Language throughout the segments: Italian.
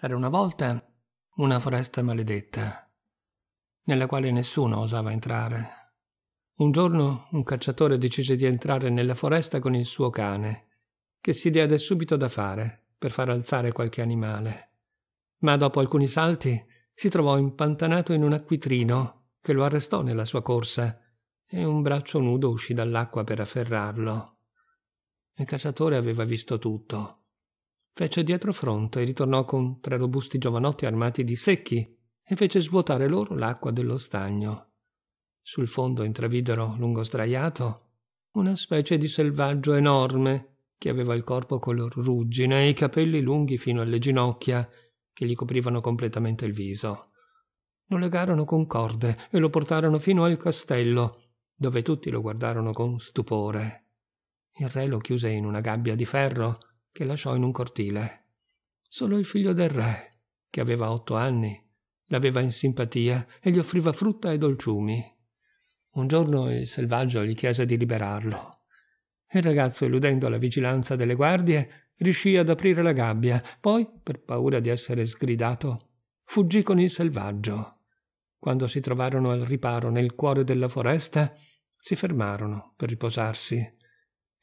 C'era una volta una foresta maledetta, nella quale nessuno osava entrare. Un giorno un cacciatore decise di entrare nella foresta con il suo cane, che si diede subito da fare per far alzare qualche animale. Ma dopo alcuni salti si trovò impantanato in un acquitrino che lo arrestò nella sua corsa e un braccio nudo uscì dall'acqua per afferrarlo. Il cacciatore aveva visto tutto fece dietro fronte e ritornò con tre robusti giovanotti armati di secchi e fece svuotare loro l'acqua dello stagno. Sul fondo intravidero, lungo sdraiato, una specie di selvaggio enorme che aveva il corpo color ruggine e i capelli lunghi fino alle ginocchia che gli coprivano completamente il viso. Lo legarono con corde e lo portarono fino al castello, dove tutti lo guardarono con stupore. Il re lo chiuse in una gabbia di ferro che lasciò in un cortile. Solo il figlio del re, che aveva otto anni, l'aveva in simpatia e gli offriva frutta e dolciumi. Un giorno il selvaggio gli chiese di liberarlo. Il ragazzo, eludendo la vigilanza delle guardie, riuscì ad aprire la gabbia, poi, per paura di essere sgridato, fuggì con il selvaggio. Quando si trovarono al riparo nel cuore della foresta, si fermarono per riposarsi.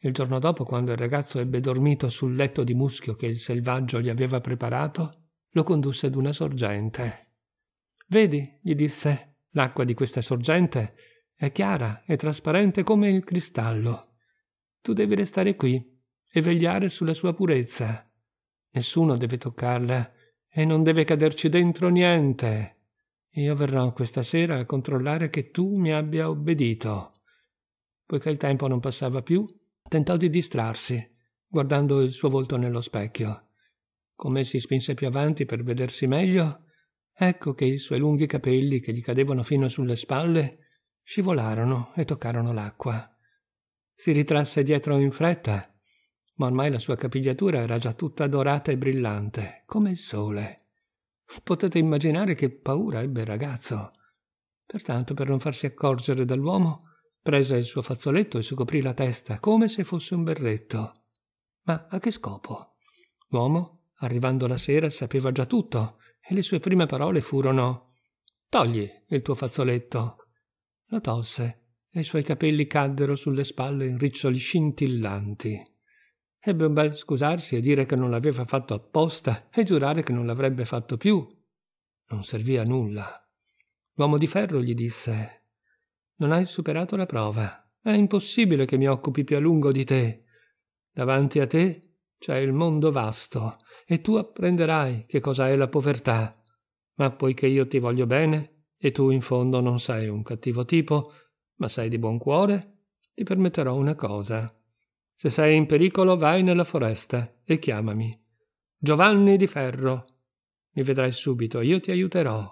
Il giorno dopo, quando il ragazzo ebbe dormito sul letto di muschio che il selvaggio gli aveva preparato, lo condusse ad una sorgente. Vedi, gli disse, l'acqua di questa sorgente è chiara e trasparente come il cristallo. Tu devi restare qui e vegliare sulla sua purezza. Nessuno deve toccarla e non deve caderci dentro niente. Io verrò questa sera a controllare che tu mi abbia obbedito. Poiché il tempo non passava più, tentò di distrarsi, guardando il suo volto nello specchio. Come si spinse più avanti per vedersi meglio, ecco che i suoi lunghi capelli, che gli cadevano fino sulle spalle, scivolarono e toccarono l'acqua. Si ritrasse dietro in fretta, ma ormai la sua capigliatura era già tutta dorata e brillante, come il sole. Potete immaginare che paura ebbe il ragazzo. Pertanto, per non farsi accorgere dall'uomo, Prese il suo fazzoletto e si coprì la testa come se fosse un berretto. Ma a che scopo? L'uomo, arrivando la sera, sapeva già tutto e le sue prime parole furono: Togli il tuo fazzoletto. Lo tolse e i suoi capelli caddero sulle spalle in riccioli scintillanti. Ebbe un bel scusarsi e dire che non l'aveva fatto apposta e giurare che non l'avrebbe fatto più. Non serviva a nulla. L'uomo di ferro gli disse: non hai superato la prova. È impossibile che mi occupi più a lungo di te. Davanti a te c'è il mondo vasto e tu apprenderai che cosa è la povertà. Ma poiché io ti voglio bene e tu in fondo non sei un cattivo tipo, ma sei di buon cuore, ti permetterò una cosa. Se sei in pericolo vai nella foresta e chiamami. Giovanni di Ferro. Mi vedrai subito, io ti aiuterò.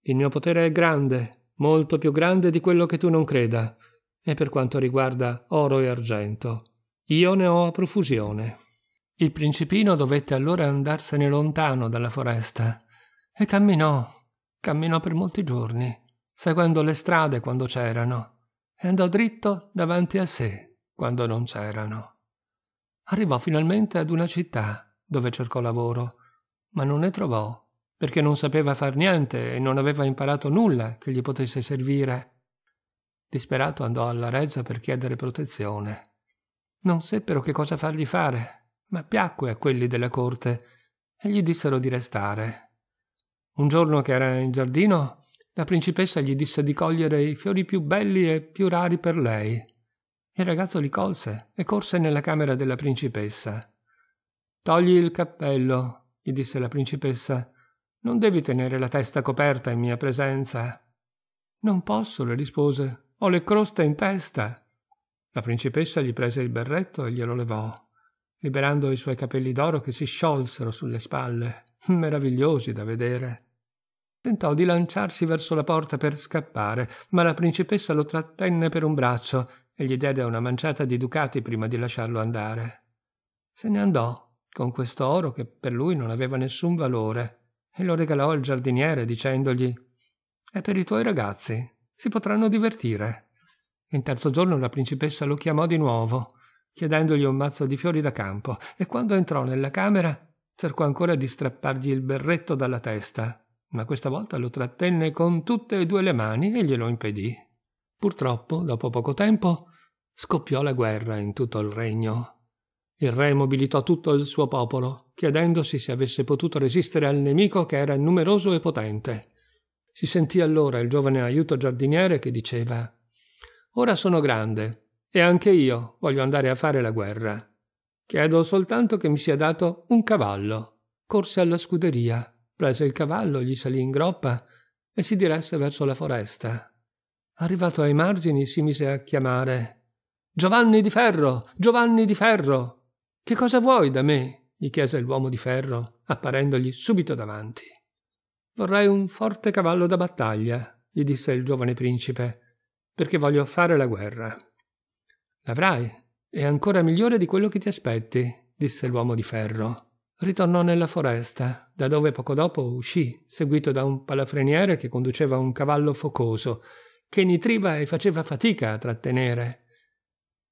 Il mio potere è grande molto più grande di quello che tu non creda, e per quanto riguarda oro e argento. Io ne ho a profusione. Il principino dovette allora andarsene lontano dalla foresta e camminò, camminò per molti giorni, seguendo le strade quando c'erano, e andò dritto davanti a sé quando non c'erano. Arrivò finalmente ad una città dove cercò lavoro, ma non ne trovò perché non sapeva far niente e non aveva imparato nulla che gli potesse servire. Disperato andò alla reggia per chiedere protezione. Non seppero che cosa fargli fare, ma piacque a quelli della corte e gli dissero di restare. Un giorno che era in giardino, la principessa gli disse di cogliere i fiori più belli e più rari per lei. Il ragazzo li colse e corse nella camera della principessa. Togli il cappello, gli disse la principessa, non devi tenere la testa coperta in mia presenza. Non posso, le rispose. Ho le croste in testa. La principessa gli prese il berretto e glielo levò, liberando i suoi capelli d'oro che si sciolsero sulle spalle, meravigliosi da vedere. Tentò di lanciarsi verso la porta per scappare, ma la principessa lo trattenne per un braccio e gli diede una manciata di ducati prima di lasciarlo andare. Se ne andò, con quest'oro che per lui non aveva nessun valore, e lo regalò al giardiniere dicendogli È per i tuoi ragazzi, si potranno divertire. Il terzo giorno la principessa lo chiamò di nuovo, chiedendogli un mazzo di fiori da campo, e quando entrò nella camera cercò ancora di strappargli il berretto dalla testa, ma questa volta lo trattenne con tutte e due le mani e glielo impedì. Purtroppo, dopo poco tempo, scoppiò la guerra in tutto il regno il re mobilitò tutto il suo popolo, chiedendosi se avesse potuto resistere al nemico che era numeroso e potente. Si sentì allora il giovane aiuto giardiniere che diceva Ora sono grande, e anche io voglio andare a fare la guerra. Chiedo soltanto che mi sia dato un cavallo. Corse alla scuderia, prese il cavallo, gli salì in groppa e si diresse verso la foresta. Arrivato ai margini si mise a chiamare Giovanni di Ferro. Giovanni di Ferro. Che cosa vuoi da me? gli chiese l'uomo di ferro, apparendogli subito davanti. Vorrei un forte cavallo da battaglia, gli disse il giovane principe, perché voglio fare la guerra. L'avrai, è ancora migliore di quello che ti aspetti, disse l'uomo di ferro. Ritornò nella foresta, da dove poco dopo uscì, seguito da un palafreniere che conduceva un cavallo focoso, che nitriva e faceva fatica a trattenere.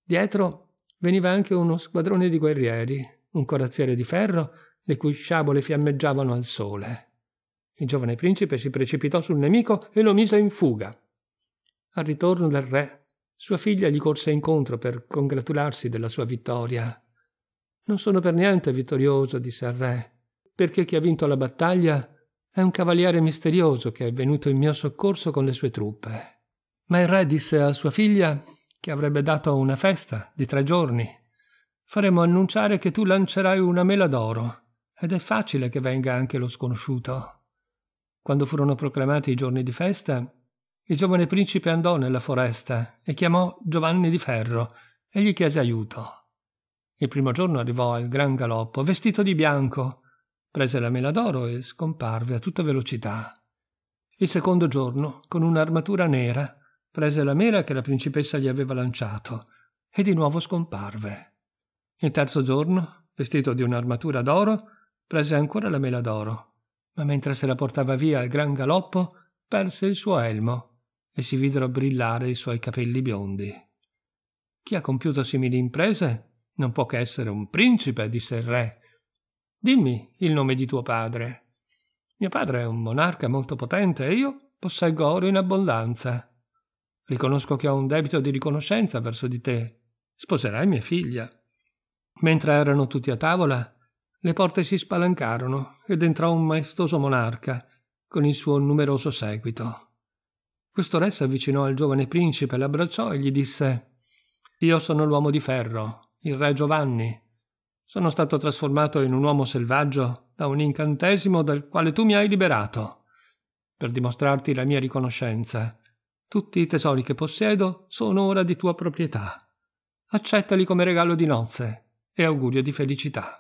Dietro veniva anche uno squadrone di guerrieri, un corazziere di ferro, le cui sciabole fiammeggiavano al sole. Il giovane principe si precipitò sul nemico e lo mise in fuga. Al ritorno del re, sua figlia gli corse incontro per congratularsi della sua vittoria. Non sono per niente vittorioso, disse al re, perché chi ha vinto la battaglia è un cavaliere misterioso che è venuto in mio soccorso con le sue truppe. Ma il re disse a sua figlia che avrebbe dato una festa di tre giorni. Faremo annunciare che tu lancerai una mela d'oro, ed è facile che venga anche lo sconosciuto. Quando furono proclamati i giorni di festa, il giovane principe andò nella foresta e chiamò Giovanni di Ferro e gli chiese aiuto. Il primo giorno arrivò al gran galoppo, vestito di bianco, prese la mela d'oro e scomparve a tutta velocità. Il secondo giorno, con un'armatura nera, prese la mela che la principessa gli aveva lanciato e di nuovo scomparve. Il terzo giorno, vestito di un'armatura d'oro, prese ancora la mela d'oro, ma mentre se la portava via al gran galoppo, perse il suo elmo e si videro brillare i suoi capelli biondi. Chi ha compiuto simili imprese non può che essere un principe, disse il re. Dimmi il nome di tuo padre. Mio padre è un monarca molto potente e io posseggo oro in abbondanza. Riconosco che ho un debito di riconoscenza verso di te. Sposerai mia figlia. Mentre erano tutti a tavola, le porte si spalancarono ed entrò un maestoso monarca con il suo numeroso seguito. Questo re si avvicinò al giovane principe, l'abbracciò e gli disse Io sono l'uomo di ferro, il re Giovanni. Sono stato trasformato in un uomo selvaggio da un incantesimo dal quale tu mi hai liberato. Per dimostrarti la mia riconoscenza, tutti i tesori che possiedo sono ora di tua proprietà. Accettali come regalo di nozze e augurio di felicità.